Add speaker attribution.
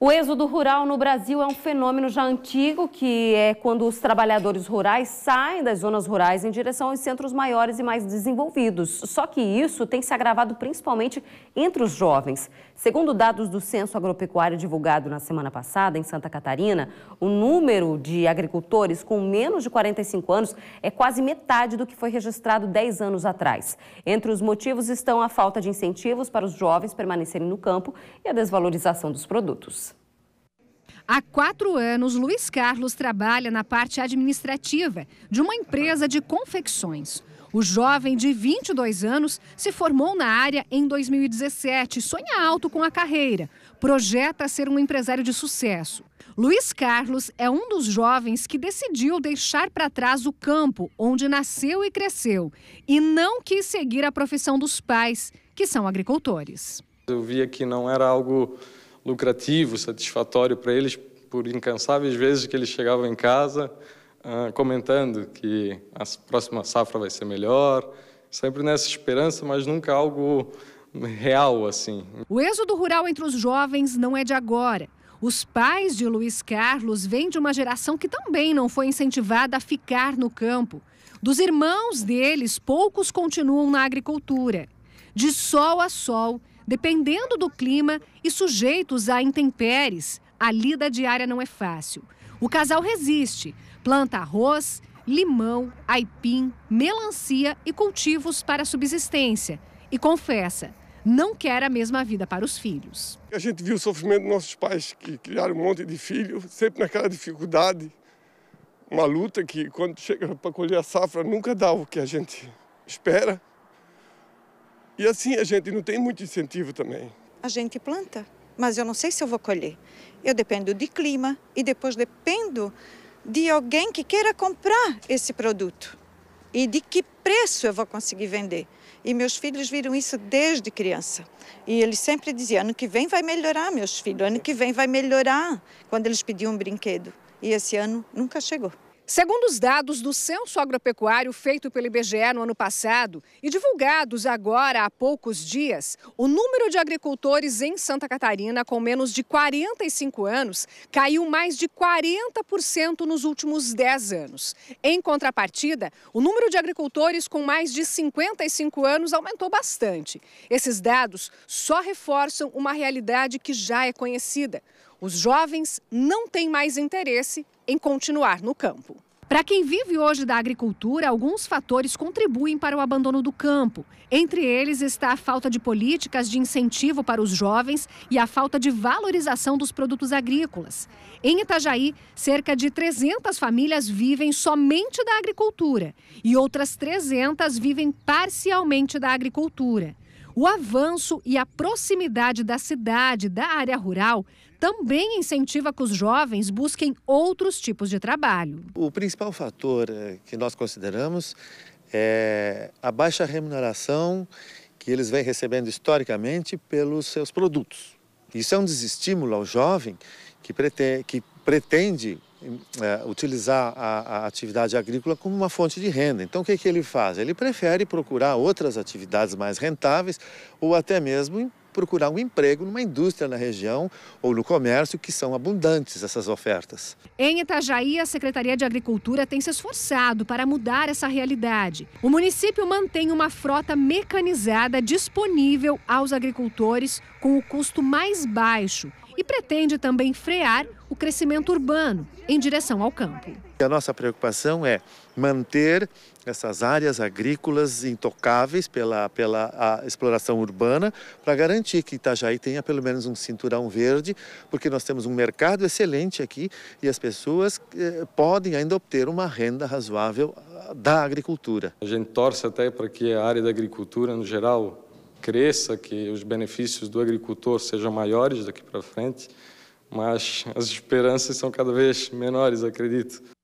Speaker 1: O êxodo rural no Brasil é um fenômeno já antigo, que é quando os trabalhadores rurais saem das zonas rurais em direção aos centros maiores e mais desenvolvidos. Só que isso tem se agravado principalmente entre os jovens. Segundo dados do Censo Agropecuário divulgado na semana passada em Santa Catarina, o número de agricultores com menos de 45 anos é quase metade do que foi registrado 10 anos atrás. Entre os motivos estão a falta de incentivos para os jovens permanecerem no campo e a desvalorização dos produtos. Há quatro anos, Luiz Carlos trabalha na parte administrativa de uma empresa de confecções. O jovem de 22 anos se formou na área em 2017, sonha alto com a carreira, projeta ser um empresário de sucesso. Luiz Carlos é um dos jovens que decidiu deixar para trás o campo onde nasceu e cresceu e não quis seguir a profissão dos pais, que são agricultores.
Speaker 2: Eu via que não era algo lucrativo, satisfatório para eles, por incansáveis vezes que eles chegavam em casa uh, comentando que a próxima safra vai ser melhor, sempre nessa esperança, mas nunca algo real assim.
Speaker 1: O êxodo rural entre os jovens não é de agora. Os pais de Luiz Carlos vêm de uma geração que também não foi incentivada a ficar no campo. Dos irmãos deles, poucos continuam na agricultura. De sol a sol, dependendo do clima e sujeitos a intempéries. A lida diária não é fácil. O casal resiste, planta arroz, limão, aipim, melancia e cultivos para subsistência. E confessa, não quer a mesma vida para os filhos.
Speaker 2: A gente viu o sofrimento dos nossos pais, que criaram um monte de filhos, sempre naquela dificuldade. Uma luta que, quando chega para colher a safra, nunca dá o que a gente espera. E assim a gente não tem muito incentivo também.
Speaker 1: A gente planta, mas eu não sei se eu vou colher. Eu dependo de clima e depois dependo de alguém que queira comprar esse produto e de que preço eu vou conseguir vender. E meus filhos viram isso desde criança. E eles sempre diziam: ano que vem vai melhorar, meus filhos, ano que vem vai melhorar, quando eles pediam um brinquedo. E esse ano nunca chegou. Segundo os dados do censo agropecuário feito pelo IBGE no ano passado e divulgados agora há poucos dias, o número de agricultores em Santa Catarina com menos de 45 anos caiu mais de 40% nos últimos 10 anos. Em contrapartida, o número de agricultores com mais de 55 anos aumentou bastante. Esses dados só reforçam uma realidade que já é conhecida. Os jovens não têm mais interesse em continuar no campo. Para quem vive hoje da agricultura, alguns fatores contribuem para o abandono do campo. Entre eles está a falta de políticas de incentivo para os jovens e a falta de valorização dos produtos agrícolas. Em Itajaí, cerca de 300 famílias vivem somente da agricultura e outras 300 vivem parcialmente da agricultura. O avanço e a proximidade da cidade, da área rural, também incentiva que os jovens busquem outros tipos de trabalho.
Speaker 2: O principal fator eh, que nós consideramos é a baixa remuneração que eles vêm recebendo historicamente pelos seus produtos. Isso é um desestímulo ao jovem que pretende, que pretende é, utilizar a, a, atividade agrícola como uma fonte de renda. Então, o que, que ele faz? Ele prefere procurar outras atividades mais rentáveis ou até mesmo procurar um emprego numa indústria na região ou no comércio, que são abundantes essas ofertas.
Speaker 1: Em Itajaí, a Secretaria de Agricultura tem se esforçado para mudar essa realidade. O município mantém uma frota mecanizada disponível aos agricultores com o custo mais baixo e pretende também frear o crescimento urbano em direção ao campo.
Speaker 2: A nossa preocupação é manter essas áreas agrícolas intocáveis pela, pela exploração urbana, para garantir que Itajaí tenha pelo menos um cinturão verde, porque nós temos um mercado excelente aqui e as pessoas eh, podem ainda obter uma renda razoável ah, da agricultura. A gente torce até para que a área da agricultura, no geral, cresça, que os benefícios do agricultor sejam maiores daqui para frente, mas as esperanças são cada vez menores, acredito.